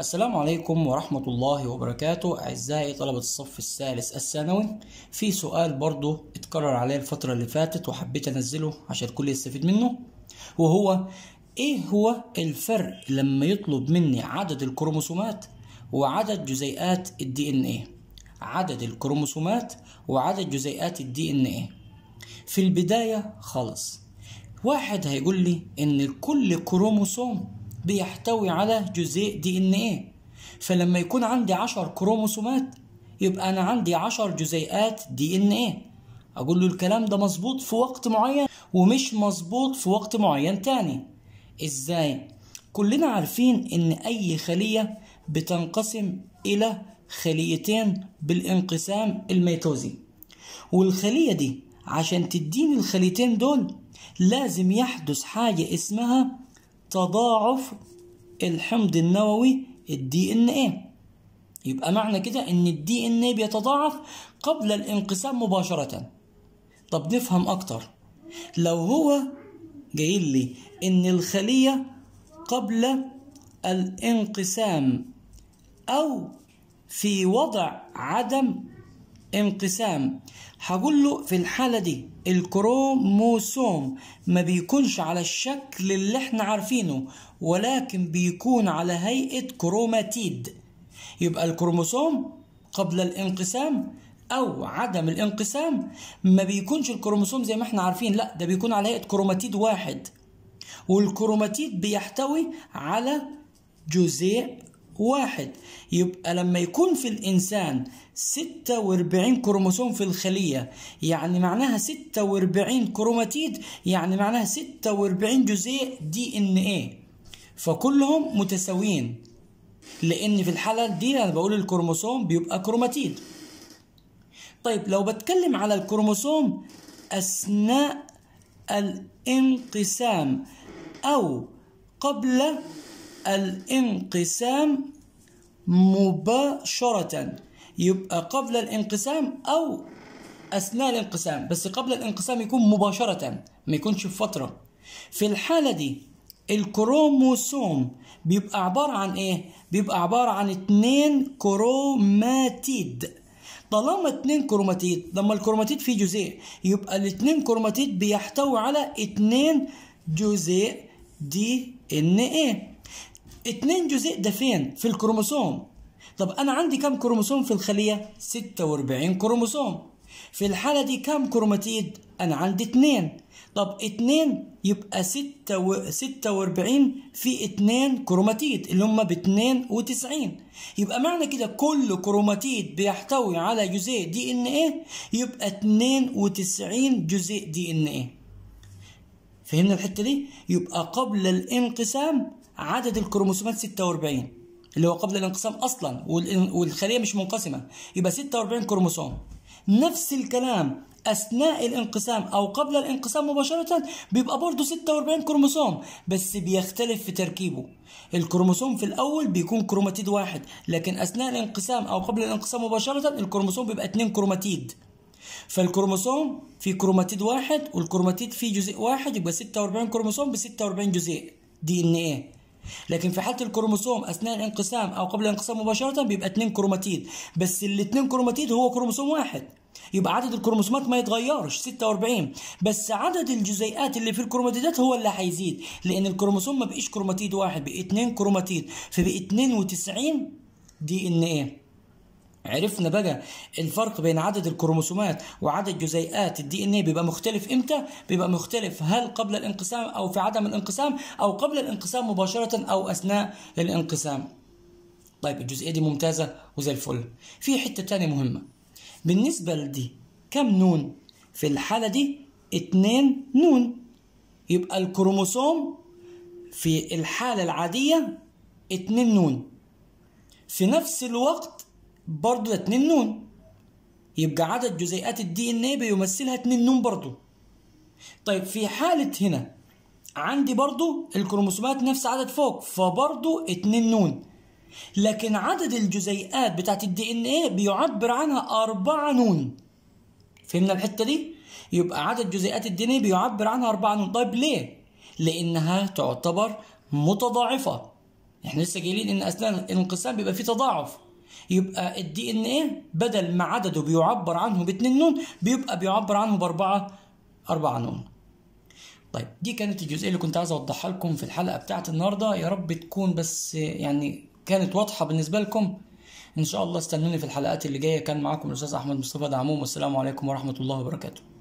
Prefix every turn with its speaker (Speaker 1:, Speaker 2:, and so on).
Speaker 1: السلام عليكم ورحمة الله وبركاته أعزائي طلبة الصف الثالث الثانوي في سؤال برضو اتكرر عليه الفترة اللي فاتت وحبيت أنزله عشان الكل يستفيد منه وهو إيه هو الفرق لما يطلب مني عدد الكروموسومات وعدد جزيئات الـ DNA عدد الكروموسومات وعدد جزيئات الـ DNA في البداية خالص واحد هيقول لي إن كل كروموسوم بيحتوي على جزيء دي ان ايه فلما يكون عندي عشر كروموسومات يبقى انا عندي عشر جزيئات دي ان ايه اقول له الكلام ده مظبوط في وقت معين ومش مظبوط في وقت معين تاني ازاي كلنا عارفين ان اي خلية بتنقسم الى خليتين بالانقسام الميتوزي والخلية دي عشان تديني الخليتين دول لازم يحدث حاجة اسمها تضاعف الحمض النووي الدي ان ايه يبقى معنى كده ان الدي ان ايه بيتضاعف قبل الانقسام مباشرة طب نفهم اكتر لو هو جاي لي ان الخلية قبل الانقسام او في وضع عدم انقسام هقول له في الحالة دي الكروموسوم ما بيكونش على الشكل اللي احنا عارفينه ولكن بيكون على هيئة كروماتيد يبقى الكروموسوم قبل الانقسام او عدم الانقسام ما بيكونش الكروموسوم زي ما احنا عارفين لا ده بيكون على هيئة كروماتيد واحد والكروماتيد بيحتوي على جزيء واحد يبقى لما يكون في الإنسان 46 كروموسوم في الخلية يعني معناها 46 كروماتيد يعني معناها 46 جزيء دي ان ايه فكلهم متساويين لأن في الحالة دي أنا بقول الكروموسوم بيبقى كروماتيد طيب لو بتكلم على الكروموسوم أثناء الانقسام أو قبل الانقسام مباشرة يبقى قبل الانقسام أو أثناء الانقسام بس قبل الانقسام يكون مباشرة ما يكونش بفترة في الحالة دي الكروموسوم بيبقى عبارة عن إيه؟ بيبقى عبارة عن اتنين كروماتيد طالما اتنين كروماتيد لما الكروماتيد فيه جزيء يبقى الاتنين كروماتيد بيحتوي على اتنين جزيء دي ان ايه اتنين جزيء ده فين في الكروموسوم طب انا عندي كم كروموسوم في الخليه 46 كروموسوم في الحاله دي كم كروماتيد انا عندي اتنين طب اتنين يبقى ستة و... ستة واربعين في اتنين كروماتيد اللي هما باتنين وتسعين يبقى معنى كده كل كروماتيد بيحتوي على جزيء دي ان ايه يبقى اتنين وتسعين جزيء دي ان ايه فهمنا الحته دي يبقى قبل الانقسام عدد الكروموسومات 46 اللي هو قبل الانقسام اصلا والخليه مش منقسمه يبقى 46 كروموسوم نفس الكلام اثناء الانقسام او قبل الانقسام مباشره بيبقى برضه 46 كروموسوم بس بيختلف في تركيبه الكروموسوم في الاول بيكون كروماتيد واحد لكن اثناء الانقسام او قبل الانقسام مباشره الكروموسوم بيبقى 2 كروماتيد فالكروموسوم في كروماتيد واحد والكروماتيد فيه جزء واحد يبقى 46 كروموسوم ب 46 جزيء دي ان ايه لكن في حاله الكروموسوم اثناء الانقسام او قبل الانقسام مباشره بيبقى اثنين كروماتيد بس الاثنين كروماتيد هو كروموسوم واحد يبقى عدد الكروموسومات ما يتغيرش 46 بس عدد الجزيئات اللي في الكروماتيدات هو اللي هيزيد لان الكروموسوم ما بقيش كروماتيد واحد بقى اثنين كروماتيد فبقى 92 دي ان ايه عرفنا بقى الفرق بين عدد الكروموسومات وعدد جزيئات الدي ان ايه بيبقى مختلف امتى بيبقى مختلف هل قبل الانقسام او في عدم الانقسام او قبل الانقسام مباشره او اثناء الانقسام طيب الجزئيه دي ممتازه وزي الفل في حته تانية مهمه بالنسبه لدي كم نون في الحاله دي اثنين نون يبقى الكروموسوم في الحاله العاديه اثنين نون في نفس الوقت برضه ده 2 نون يبقى عدد جزيئات الدي ان ايه بيمثلها 2 نون برضه طيب في حالة هنا عندي برضه الكروموسومات نفس عدد فوق فبرضه 2 نون لكن عدد الجزيئات بتاعت الدي ان ايه بيعبر عنها 4 نون فهمنا الحته دي يبقى عدد جزيئات الدي ان ايه بيعبر عنها 4 نون طيب ليه لانها تعتبر متضاعفه احنا لسه قايلين ان اثناء الانقسام بيبقى فيه تضاعف يبقى الدي ان ايه بدل ما عدده بيعبر عنه ب 2 نون بيبقى بيعبر عنه ب 4 4 نون طيب دي كانت الجزئيه اللي كنت عايز اوضحها لكم في الحلقه بتاعت النهارده يا رب تكون بس يعني كانت واضحه بالنسبه لكم ان شاء الله استنوني في الحلقات اللي جايه كان معاكم الاستاذ احمد مصطفى دعموم والسلام عليكم ورحمه الله وبركاته